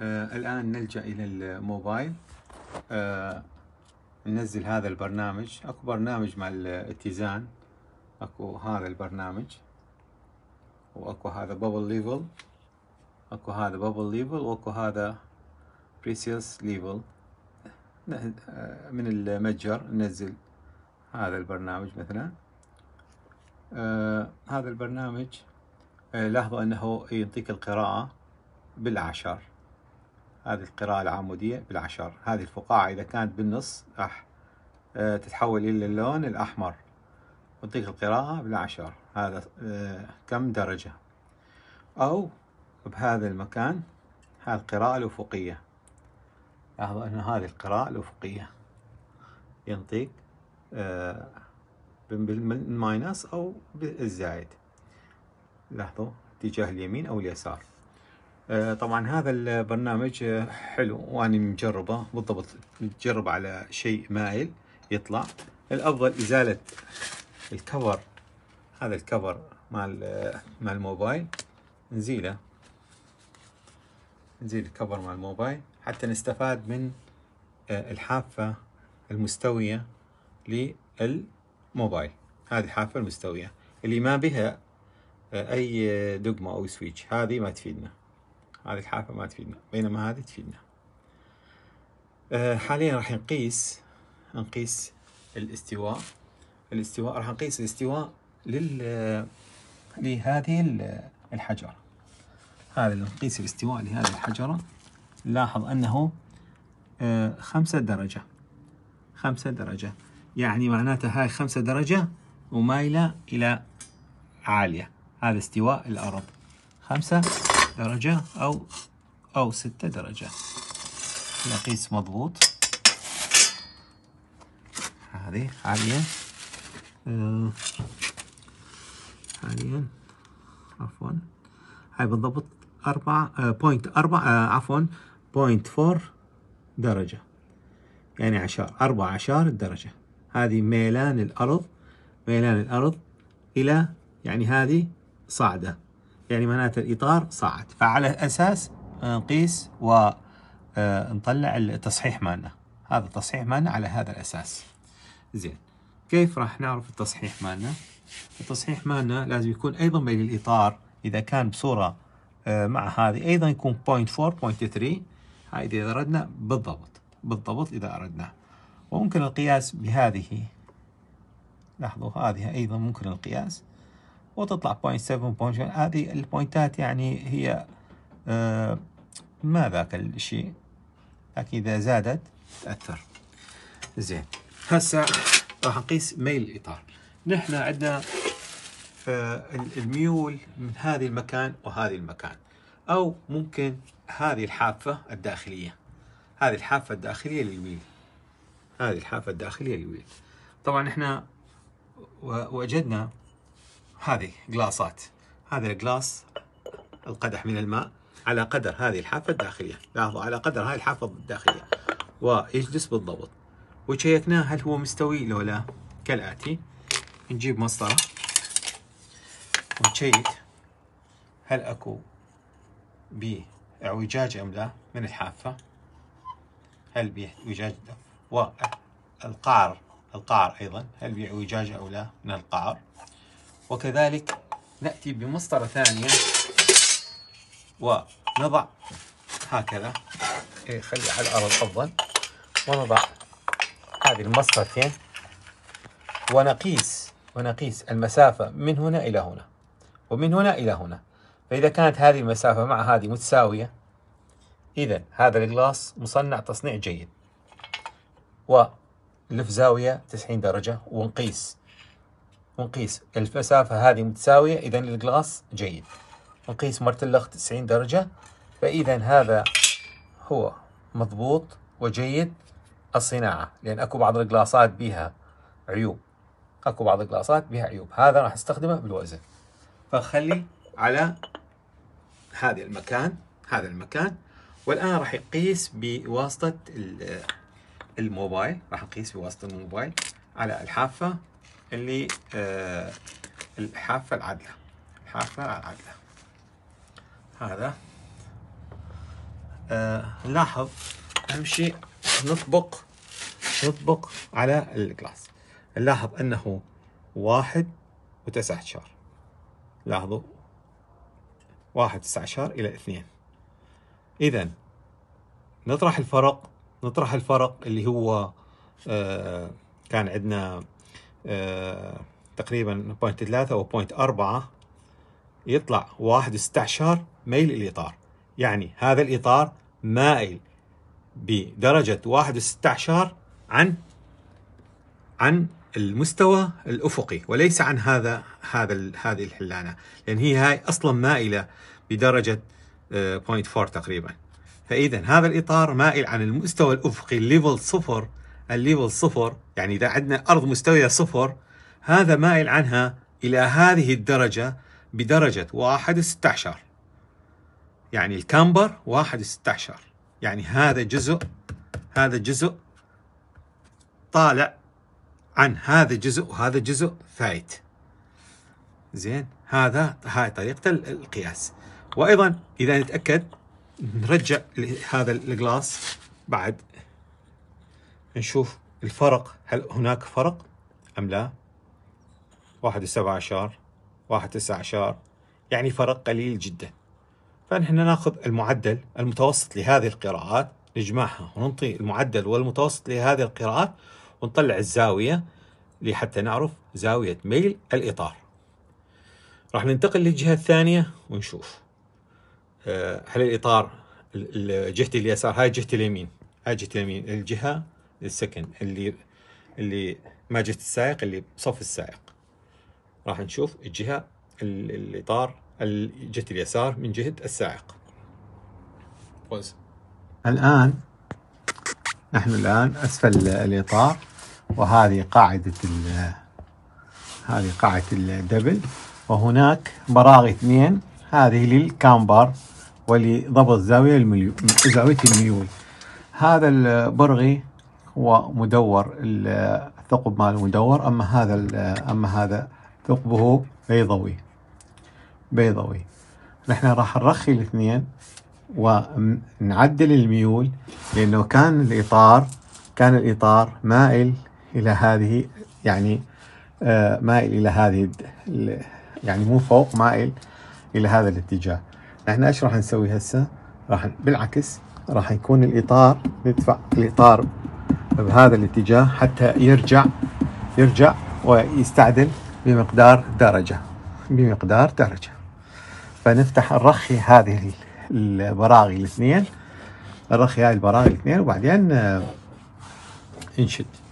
آه الآن نلجأ إلى الموبايل آه ننزل هذا البرنامج أكو برنامج مع الاتزان أكو هذا البرنامج وأكو هذا بابل ليفل أكو هذا بابل ليفل وأكو هذا بريسيوس ليفل آه، من المتجر ننزل هذا البرنامج مثلا آه هذا البرنامج آه لاحظوا أنه يعطيك القراءة بالعشر هذه القراءة العمودية بالعشر هذه الفقاعة إذا كانت بالنص راح آه، تتحول إلى اللون الأحمر وتعطيك القراءة بالعشر هذا آه، كم درجة أو بهذا المكان هذه القراءة الأفقية لاحظوا أن هذه القراءة الأفقية ينطيك آه، بالماينس أو بالزائد لاحظوا اتجاه اليمين أو اليسار آه، طبعا هذا البرنامج آه، حلو واني مجربه بالضبط متجرب على شيء مايل يطلع الافضل ازاله الكفر هذا الكفر مع آه، مع الموبايل نزيله نزيل الكفر مع الموبايل حتى نستفاد من الحافه المستويه للموبايل هذه الحافه المستويه اللي ما بها اي دقمه او سويتش هذه ما تفيدنا هذه الحافة ما تفيدنا بينما هذه تفيدنا آه، حاليا راح نقيس نقيس الاستواء الاستواء راح نقيس الاستواء لل لهذه الحجرة هذا نقيس الاستواء لهذه الحجرة نلاحظ أنه آه، خمسة درجة خمسة درجة يعني معناته هاي خمسة درجة ومايلة إلى عالية هذا استواء الأرض خمسة درجة أو أو ستة درجة نقيس مضبوط هذه حاليا آه حاليا عفوا هاي بالضبط أربعة بوينت آه، أربعة آه، عفوا بوينت فور درجة يعني عشار أربعة عشر درجة هذه ميلان الأرض ميلان الأرض إلى يعني هذه صاعدة يعني معناته الإطار صاعد فعلى أساس نقيس ونطلع آه، التصحيح مالنا هذا التصحيح مالنا على هذا الأساس زين كيف راح نعرف التصحيح مالنا التصحيح مالنا لازم يكون أيضا بين الإطار إذا كان بصورة آه، مع هذه أيضا يكون 0.4 0.3 هاي إذا أردنا بالضبط بالضبط إذا أردنا وممكن القياس بهذه لاحظوا هذه أيضا ممكن القياس وتطلع 0.7 0.1 هذه البوينتات يعني هي آه، ما ذاك الشيء لكن إذا زادت تأثر زين هسه راح نقيس ميل الإطار نحن عندنا آه، الميول من هذا المكان وهذا المكان أو ممكن هذه الحافة الداخلية هذه الحافة الداخلية للويل هذه الحافة الداخلية للويل طبعا احنا وجدنا هذه جلاصات هذا الجلاس القدح من الماء على قدر هذه الحافة الداخلية لاحظوا على قدر هذه الحافة الداخلية ويجلس بالضبط وشيكناه هل هو مستوي لو لا كالآتي نجيب مسطرة ونشيك هل أكو بإعوجاج أم لا من الحافة هل بإعوجاج والقعر القعر أيضا هل بإعوجاج أو لا من القعر وكذلك نأتي بمسطرة ثانية ونضع هكذا إيه، خلي على الأرض أفضل ونضع هذه المسطرتين ونقيس ونقيس المسافة من هنا إلى هنا ومن هنا إلى هنا فإذا كانت هذه المسافة مع هذه متساوية إذا هذا الجلاس مصنع تصنيع جيد ولف زاوية 90 درجة ونقيس ونقيس المسافة هذه متساوية إذا الجلاس جيد نقيس مرتلخ 90 درجة فإذا هذا هو مضبوط وجيد الصناعة لأن أكو بعض الجلاسات بها عيوب أكو بعض الجلاسات بها عيوب هذا راح استخدمه بالوزن فخلي على هذا المكان هذا المكان والآن راح يقيس بواسطة الموبايل راح نقيس بواسطة الموبايل على الحافة اللي آه، الحافة العادلة الحافة العادلة هذا آه، نلاحظ أهم شيء نطبق نطبق على الجلاس نلاحظ أنه واحد وتسعة اشهر لاحظوا واحد تسعة اشهر إلى اثنين إذا نطرح الفرق نطرح الفرق اللي هو آه، كان عندنا آه، تقريبا بوينت ثلاثة أو بوينت أربعة يطلع واحد استعشار ميل الإطار يعني هذا الإطار مائل بدرجة واحد استعشار عن عن المستوى الأفقي وليس عن هذا هذا هذه الحلانة لأن هي هاي أصلا مائلة بدرجة 0.4 آه، تقريبا فإذا هذا الإطار مائل عن المستوى الأفقي ليفل صفر الليفل صفر يعني إذا عندنا أرض مستوية صفر هذا مائل عنها إلى هذه الدرجة بدرجة واحد عشر يعني الكامبر واحد عشر يعني هذا جزء هذا جزء طالع عن هذا جزء وهذا جزء فايت زين هذا هاي طريقة القياس وأيضا إذا نتأكد نرجع هذا الجلاس بعد نشوف الفرق هل هناك فرق أم لا واحد سبعة عشر واحد تسعة عشر يعني فرق قليل جدا فنحن ناخذ المعدل المتوسط لهذه القراءات نجمعها ونعطي المعدل والمتوسط لهذه القراءات ونطلع الزاوية لحتى نعرف زاوية ميل الإطار راح ننتقل للجهة الثانية ونشوف آه، هل الإطار جهة اليسار هاي جهة اليمين هاي جهة اليمين الجهة السكن اللي اللي ما جهه السائق اللي بصف السائق راح نشوف الجهه الاطار الجهه اليسار من جهه السائق فوز الان نحن الان اسفل الاطار وهذه قاعده ال هذه قاعده الدبل وهناك براغي اثنين هذه للكامبر ولضبط زاويه الميول زاويه الميول هذا البرغي هو مدور الثقب ماله مدور اما هذا اما هذا ثقبه بيضوي بيضوي نحن راح نرخي الاثنين ونعدل الميول لانه كان الاطار كان الاطار مائل الى هذه يعني آه، مائل الى هذه يعني مو فوق مائل الى هذا الاتجاه نحن ايش راح نسوي هسه راح بالعكس راح يكون الاطار ندفع الاطار بهذا الاتجاه حتى يرجع يرجع ويستعدل بمقدار درجة بمقدار درجة فنفتح الرخي هذه البراغي الاثنين الرخي هاي البراغي الاثنين وبعدين آه، انشد